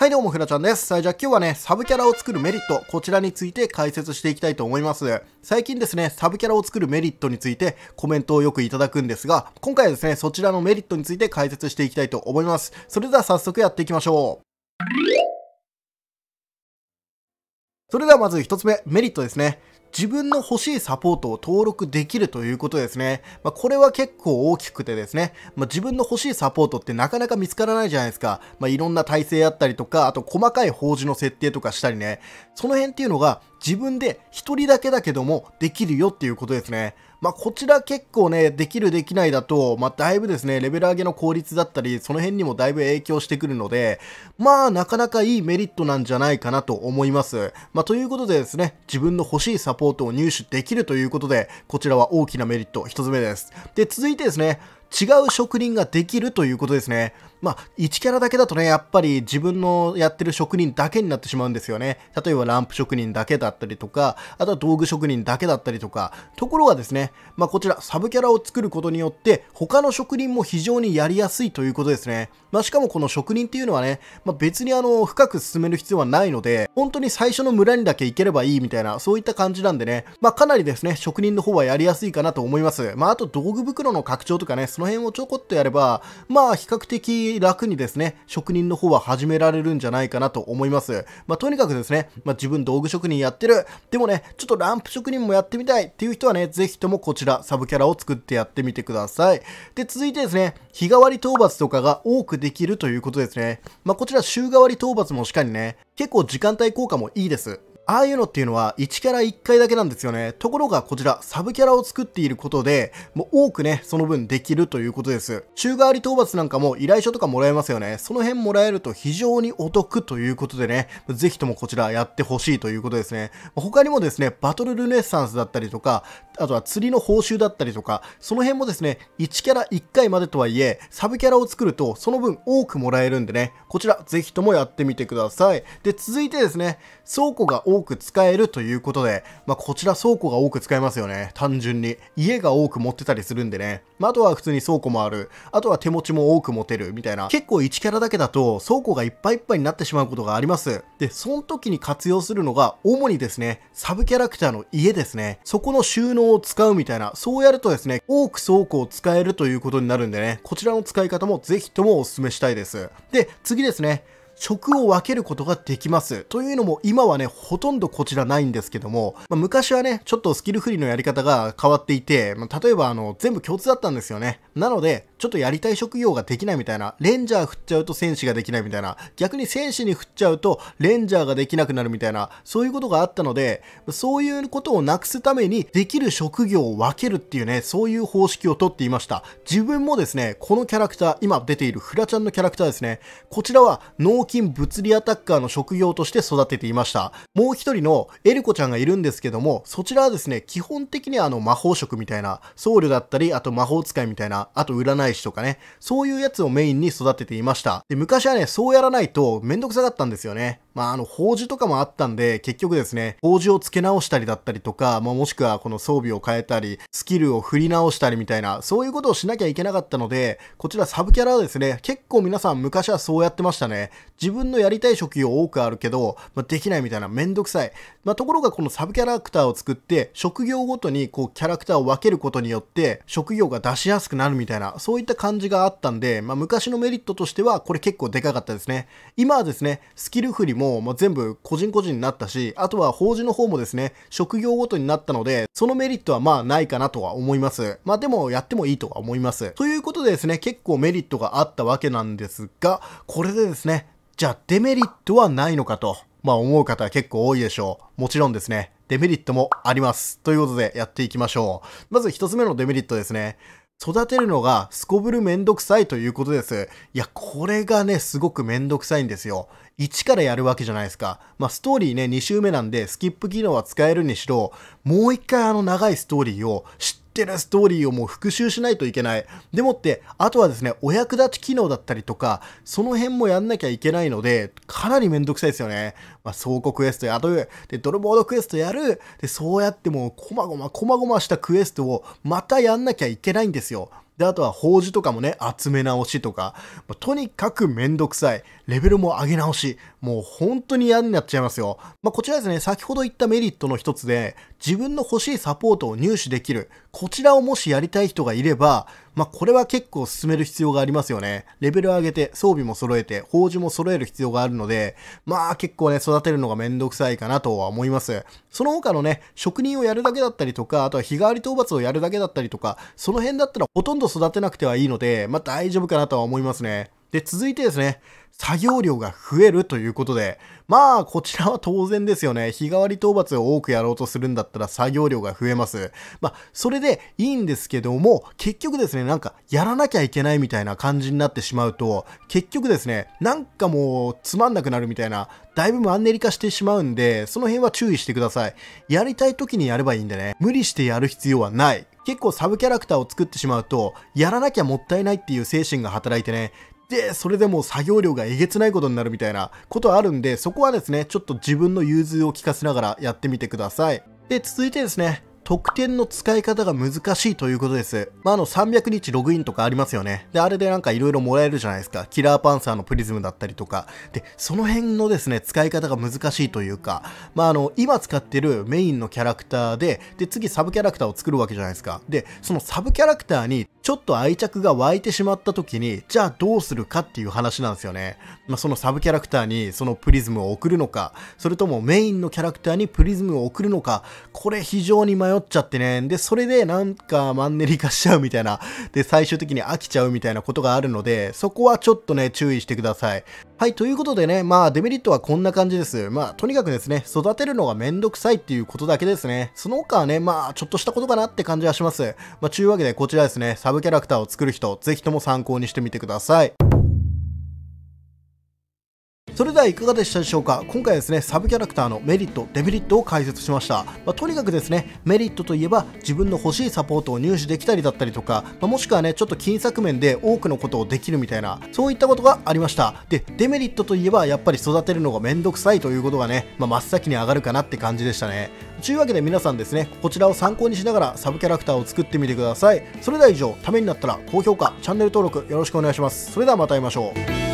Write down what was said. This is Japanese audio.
はいどうも、ふなちゃんです。さあ、じゃあ今日はね、サブキャラを作るメリット、こちらについて解説していきたいと思います。最近ですね、サブキャラを作るメリットについてコメントをよくいただくんですが、今回はですね、そちらのメリットについて解説していきたいと思います。それでは早速やっていきましょう。それではまず1つ目、メリットですね。自分の欲しいサポートを登録できるということですね。まあ、これは結構大きくてですね、まあ、自分の欲しいサポートってなかなか見つからないじゃないですか。まあ、いろんな体制あったりとか、あと細かい法事の設定とかしたりね、その辺っていうのが自分で一人だけだけどもできるよっていうことですね。まあ、こちら結構ね、できるできないだと、まあ、だいぶですね、レベル上げの効率だったり、その辺にもだいぶ影響してくるので、まあ、なかなかいいメリットなんじゃないかなと思います。まあ、ということでですね、自分の欲しいサポートを入手できるということで、こちらは大きなメリット1つ目です。で、続いてですね、違う職人ができるということですね。まあ、1キャラだけだとね、やっぱり自分のやってる職人だけになってしまうんですよね。例えばランプ職人だけだったりとか、あとは道具職人だけだったりとか。ところがですね、まあこちら、サブキャラを作ることによって、他の職人も非常にやりやすいということですね。まあしかもこの職人っていうのはね、まあ別にあの、深く進める必要はないので、本当に最初の村にだけ行ければいいみたいな、そういった感じなんでね、まあかなりですね、職人の方はやりやすいかなと思います。まああと道具袋の拡張とかね、その辺をちょこっとやれば、まあ比較的楽にですね、職人の方は始められるんじゃないかなと思います。まあとにかくですね、まあ自分道具職人やってる、でもね、ちょっとランプ職人もやってみたいっていう人はね、ぜひともこちらサブキャラを作ってやってみてください。で、続いてですね、日替わり討伐とかが多くできるということですね。まあこちら週替わり討伐もしかにね、結構時間帯効果もいいです。ああいうのっていうのは1キャラ1回だけなんですよね。ところがこちら、サブキャラを作っていることで、もう多くね、その分できるということです。中代わり討伐なんかも依頼書とかもらえますよね。その辺もらえると非常にお得ということでね、ぜひともこちらやってほしいということですね。他にもですね、バトルルネッサンスだったりとか、あとは釣りの報酬だったりとか、その辺もですね、1キャラ1回までとはいえ、サブキャラを作るとその分多くもらえるんでね、こちらぜひともやってみてください。で、続いてですね、倉庫が多多く使えるということで、まあ、こちら倉庫が多く使えますよね。単純に。家が多く持ってたりするんでね。まあ、あとは普通に倉庫もある。あとは手持ちも多く持てるみたいな。結構1キャラだけだと倉庫がいっぱいいっぱいになってしまうことがあります。で、その時に活用するのが主にですね、サブキャラクターの家ですね。そこの収納を使うみたいな。そうやるとですね、多く倉庫を使えるということになるんでね、こちらの使い方もぜひともお勧めしたいです。で、次ですね。食を分けることができます。というのも今はね、ほとんどこちらないんですけども、まあ、昔はね、ちょっとスキルフリーのやり方が変わっていて、まあ、例えばあの、全部共通だったんですよね。なので、ちょっとやりたい職業ができないみたいな、レンジャー振っちゃうと戦士ができないみたいな、逆に戦士に振っちゃうとレンジャーができなくなるみたいな、そういうことがあったので、そういうことをなくすためにできる職業を分けるっていうね、そういう方式をとっていました。自分もですね、このキャラクター、今出ているフラちゃんのキャラクターですね、こちらは脳筋物理アタッカーの職業として育てていました。もう一人のエルコちゃんがいるんですけども、そちらはですね、基本的にあの魔法職みたいな、僧侶だったり、あと魔法使いみたいな、あと占い返しとかね、そういうやつをメインに育てていました。で、昔はね、そうやらないとめんどくさかったんですよね。まあ、あの、法事とかもあったんで、結局ですね、法事を付け直したりだったりとか、まあ、もしくはこの装備を変えたり、スキルを振り直したりみたいな、そういうことをしなきゃいけなかったので、こちらサブキャラはですね、結構皆さん昔はそうやってましたね。自分のやりたい職業多くあるけど、まあ、できないみたいな、めんどくさい。まあ、ところがこのサブキャラクターを作って、職業ごとにこう、キャラクターを分けることによって、職業が出しやすくなるみたいな、そういった感じがあったんで、まあ、昔のメリットとしては、これ結構でかかったですね。今はですね、スキル振りもも、まあ、全部個人個人になったし、あとは法事の方もですね、職業ごとになったので、そのメリットはまあないかなとは思います。まあでもやってもいいとは思います。ということでですね、結構メリットがあったわけなんですが、これでですね、じゃあデメリットはないのかと、まあ思う方は結構多いでしょう。もちろんですね、デメリットもあります。ということでやっていきましょう。まず一つ目のデメリットですね。育てるのがすこぶるめんどくさいということです。いや、これがね、すごくめんどくさいんですよ。一からやるわけじゃないですか。まあ、ストーリーね、2周目なんで、スキップ機能は使えるにしろ、もう一回あの長いストーリーを知ってるストーリーをもう復習しないといけない。でもって、あとはですね、お役立ち機能だったりとか、その辺もやんなきゃいけないので、かなりめんどくさいですよね。まあ、倉庫クエストやる、で、泥棒のクエストやる、で、そうやってもう、こまごま、こまごましたクエストをまたやんなきゃいけないんですよ。で、あとは法事とかもね、集め直しとか、まあ、とにかくめんどくさい。レベルも上げ直し。もう本当に嫌になっちゃいますよ。まあ、こちらですね、先ほど言ったメリットの一つで、自分の欲しいサポートを入手できる。こちらをもしやりたい人がいれば、まあ、これは結構進める必要がありますよね。レベル上げて、装備も揃えて、宝珠も揃える必要があるので、まあ結構ね、育てるのがめんどくさいかなとは思います。その他のね、職人をやるだけだったりとか、あとは日替わり討伐をやるだけだったりとか、その辺だったらほとんど育てなくてはいいので、まあ大丈夫かなとは思いますね。で、続いてですね、作業量が増えるということで、まあ、こちらは当然ですよね。日替わり討伐を多くやろうとするんだったら作業量が増えます。まあ、それでいいんですけども、結局ですね、なんか、やらなきゃいけないみたいな感じになってしまうと、結局ですね、なんかもう、つまんなくなるみたいな、だいぶマンネリ化してしまうんで、その辺は注意してください。やりたい時にやればいいんでね、無理してやる必要はない。結構サブキャラクターを作ってしまうと、やらなきゃもったいないっていう精神が働いてね、で、それでもう作業量がえげつないことになるみたいなことあるんで、そこはですね、ちょっと自分の融通を利かせながらやってみてください。で、続いてですね、特典の使い方が難しいということです。まあ、あの300日ログインとかありますよね。で、あれでなんか色々もらえるじゃないですか。キラーパンサーのプリズムだったりとか。で、その辺のですね、使い方が難しいというか、まあ、あの、今使ってるメインのキャラクターで、で、次サブキャラクターを作るわけじゃないですか。で、そのサブキャラクターにちょっと愛着が湧いてしまった時に、じゃあどうするかっていう話なんですよね。まあ、そのサブキャラクターにそのプリズムを送るのか、それともメインのキャラクターにプリズムを送るのか、これ非常に迷っっちゃってね。で、それでなんかマンネリ化しちゃうみたいな。で、最終的に飽きちゃうみたいなことがあるので、そこはちょっとね、注意してください。はい、ということでね、まあデメリットはこんな感じです。まあとにかくですね、育てるのがめんどくさいっていうことだけですね。その他はね、まあちょっとしたことかなって感じはします。まあちゅうわけでこちらですね、サブキャラクターを作る人、ぜひとも参考にしてみてください。それではいかがでしたでしょうか今回ですねサブキャラクターのメリットデメリットを解説しました、まあ、とにかくですねメリットといえば自分の欲しいサポートを入手できたりだったりとか、まあ、もしくはねちょっと金策面で多くのことをできるみたいなそういったことがありましたでデメリットといえばやっぱり育てるのがめんどくさいということがね、まあ、真っ先に上がるかなって感じでしたねというわけで皆さんですねこちらを参考にしながらサブキャラクターを作ってみてくださいそれでは以上ためになったら高評価チャンネル登録よろしくお願いしますそれではまた会いましょう